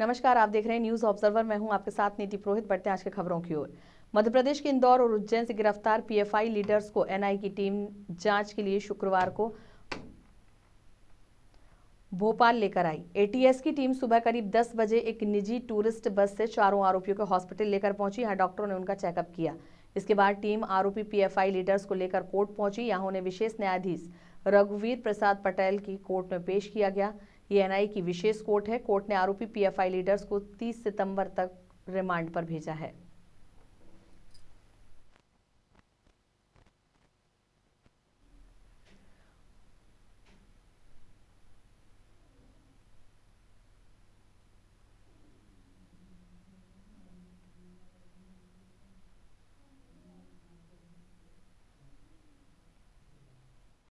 नमस्कार आप देख रहे हैं न्यूज ऑब्जर्वर मैं हूं आपके साथ नीति पुरोहित बढ़ते हैं आज के खबरों की ओर मध्य प्रदेश के इंदौर और उज्जैन से गिरफ्तार पीएफआई लीडर्स को एनआई की टीम जांच के लिए शुक्रवार को भोपाल लेकर आई एटीएस की टीम सुबह करीब 10 बजे एक निजी टूरिस्ट बस से चारों आरोपियों को हॉस्पिटल लेकर पहुंची यहाँ डॉक्टरों ने उनका चेकअप किया इसके बाद टीम आरोपी पीएफआई लीडर्स को लेकर कोर्ट पहुंची यहाँ उन्हें विशेष न्यायाधीश रघुवीर प्रसाद पटेल की कोर्ट में पेश किया गया ये एनआई की विशेष कोर्ट है कोर्ट ने आरोपी पीएफआई लीडर्स को 30 सितंबर तक रिमांड पर भेजा है